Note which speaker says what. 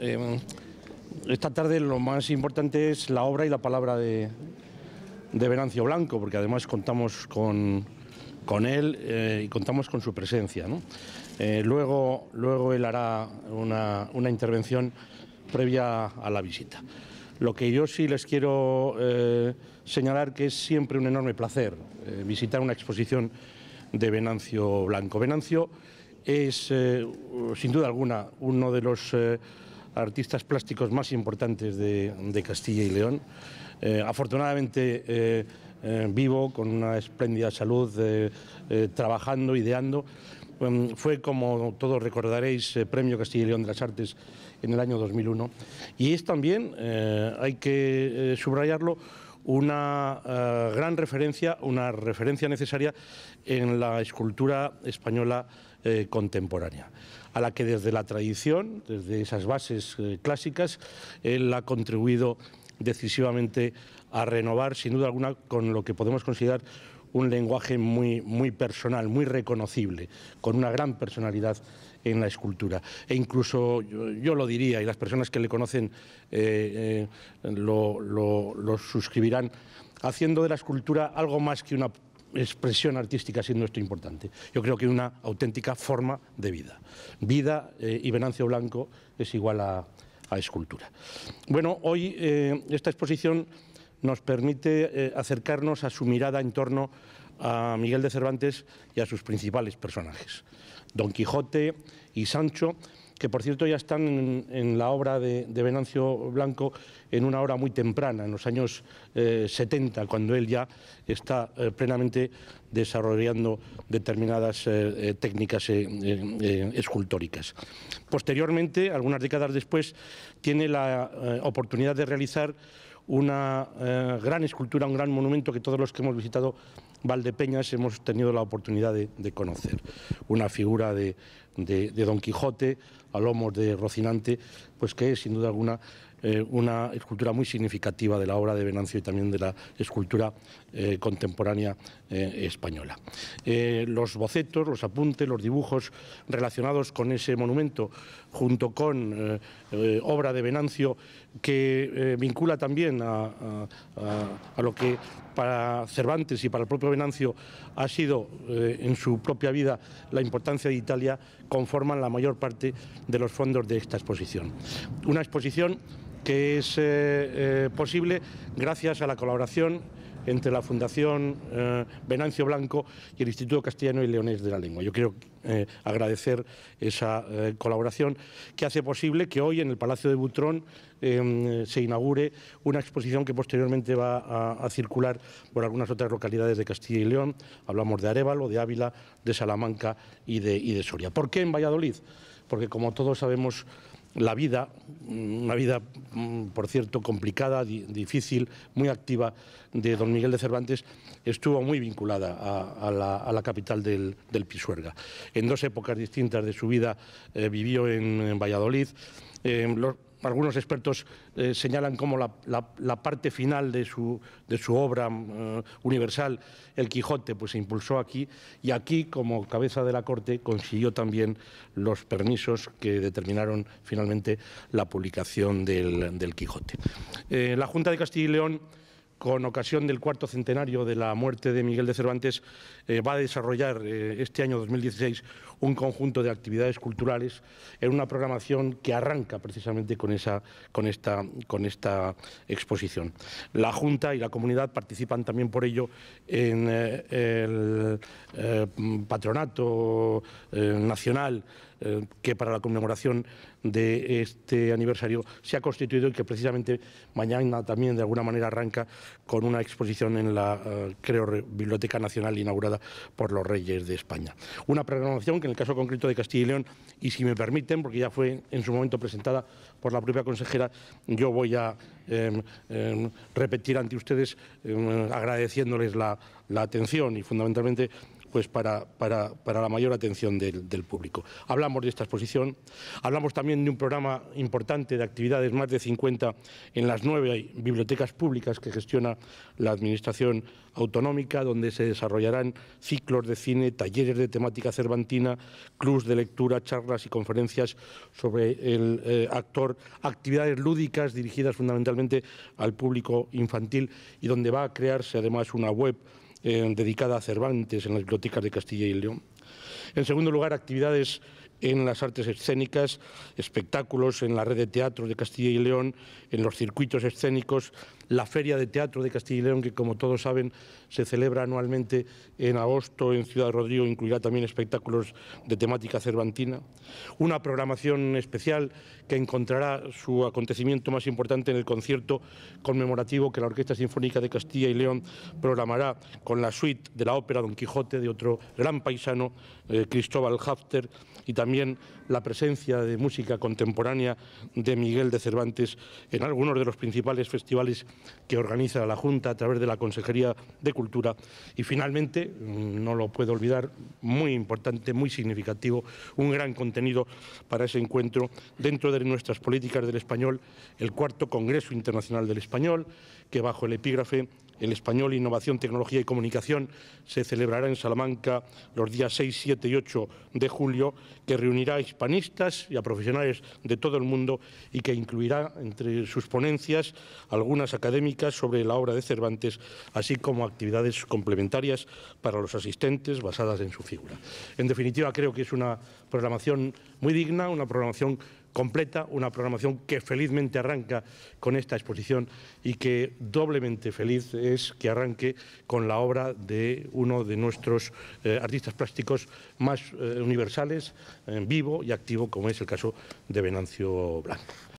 Speaker 1: Em, esta tarde lo más importante es la obra y la palabra de, Venancio Blanco, porque además contamos con, él eh, y contamos con su presencia. Eh, luego, luego él hará una, una, intervención previa a la visita. Lo que yo sí les quiero eh, señalar que es siempre un enorme placer visitar una exposición de Venancio Blanco. Venancio es, sin duda alguna, uno de los artistas plásticos más importantes de, Castilla y León. Eh, afortunadamente eh, eh, vivo, con una espléndida salud, trabajando, ideando. Em, fue, como todos recordaréis, Premio Castilla y León de las Artes en el año 2001. Y es también, hay que subrayarlo, una eh, gran referencia, una referencia necesaria en la escultura española eh, contemporánea, a la que desde la tradición, desde esas bases eh, clásicas, él ha contribuido decisivamente a renovar, sin duda alguna, con lo que podemos considerar un lenguaje muy, muy personal, muy reconocible, con una gran personalidad en la escultura. E incluso yo, lo diría, y las personas que le conocen eh, eh, lo, suscribirán, haciendo de la escultura algo más que una expresión artística siendo esto importante. Yo creo que una auténtica forma de vida. Vida eh, y Venancio Blanco es igual a, escultura. Bueno, hoy esta exposición nos permite eh, acercarnos a su mirada en torno a Miguel de Cervantes y a sus principales personajes, Don Quijote y Sancho, que por cierto ya están en, la obra de, Venancio Blanco en una hora muy temprana, en los años 70, eh, cuando él ya está eh, plenamente desarrollando determinadas técnicas escultóricas. Posteriormente, algunas décadas después, tiene la oportunidad de realizar una eh, gran escultura, un gran monumento que todos los que hemos visitado Valdepeñas hemos tenido la oportunidad de, de conocer. Una figura de, de, Don Quijote a lomos de Rocinante, pues que es sin duda alguna eh, una escultura muy significativa de la obra de Venancio y también de la escultura eh, contemporánea eh, española. los bocetos, los apuntes, los dibujos relacionados con ese monumento, junto con obra de Venancio que vincula también a, a, lo que para Cervantes y para el propio Venancio ha sido en su propia vida la importancia de Italia, conforman la mayor parte de los fondos de esta exposición. Una exposición que es eh, eh, posible gracias a la colaboración entre la Fundación eh, Venancio Blanco y el Instituto Castellano y Leonés de la Lengua. Yo eh, agradecer esa eh, colaboración que hace posible que hoy en el Palacio de Butrón em, se inaugure una exposición que posteriormente va a, circular por algunas otras localidades de Castilla y León. Hablamos de Arevalo, de Ávila, de Salamanca y de, y de Soria. ¿Por qué en Valladolid? Porque como todos sabemos, la vida, mm, una vida, mm, por cierto, complicada, difícil, muy activa de don Miguel de Cervantes, estuvo muy vinculada a, la, capital del, Pisuerga. En dos épocas distintas de su vida eh, vivió en, Valladolid. Eh, algunos expertos eh, señalan cómo la, parte final de su, de su obra mm, eh, universal, El Quijote, pues se impulsó aquí y aquí, como cabeza de la corte, consiguió también los permisos que determinaron finalmente la publicación del, Quijote. Eh, la Junta de Castilla y León con ocasión del cuarto centenario de la muerte de Miguel de Cervantes, eh, va a desarrollar eh, este año 2016 un conjunto de actividades culturales en una programación que arranca precisamente con, esa, con, esta, con esta exposición. La Junta y la comunidad participan también por ello en eh, el patronato nacional eh, que para la conmemoración de este aniversario se ha constituido y que precisamente mañana también de alguna manera arranca con una exposición en la, eh, creo, Biblioteca Nacional inaugurada por los Reyes de España. Una programación que en el caso concreto de Castilla y León, y si me permiten, porque ya fue en su momento presentada por la propia consejera, yo voy a em, em, repetir ante ustedes em, agradeciéndoles la, la atención y fundamentalmente pues para, la mayor atención del, público. Hablamos de esta exposición, hablamos también de un programa importante de actividades, más de 50 en las nueve bibliotecas públicas que gestiona la Administración Autonómica, donde se desarrollarán ciclos de cine, talleres de temática cervantina, clubs de lectura, charlas y conferencias sobre el eh, actor, actividades lúdicas dirigidas fundamentalmente al público infantil y donde va a crearse además una web eh, dedicada a Cervantes en las bibliotecas de Castilla y León. En segundo lugar, actividades en las artes escénicas, espectáculos en la red de teatros de Castilla y León, en los circuitos escénicos, la Feria de Teatro de Castilla y León, que como todos saben se celebra anualmente en agosto en Ciudad Rodrigo, incluirá también espectáculos de temática cervantina, una programación especial que encontrará su acontecimiento más importante en el concierto conmemorativo que la Orquesta Sinfónica de Castilla y León programará con la suite de la ópera Don Quijote de otro gran paisano, eh, Cristóbal Hafter, y también la presencia de música contemporánea de Miguel de Cervantes en algunos de los principales festivales que organiza la Junta a través de la Consejería de Cultura. Y finalmente, mm, no lo puedo olvidar, muy importante, muy significativo, un gran contenido para ese encuentro dentro de nuestras políticas del español, el cuarto Congreso Internacional del Español, que bajo el epígrafe el español Innovación, Tecnología y Comunicación se celebrará en Salamanca los días 6, 7 y 8 de julio, que reunirá a hispanistas y a profesionales de todo el mundo y que incluirá entre sus ponencias algunas académicas sobre la obra de Cervantes, así como actividades complementarias para los asistentes basadas en su figura. En definitiva, creo que es una programación muy digna, una programación completa, una programación que felizmente arranca con esta exposición y que doblemente feliz es que arranque con la obra de uno de nuestros eh, artistas plásticos más eh, universales, en vivo y activo, como es el caso de Venancio Blanco.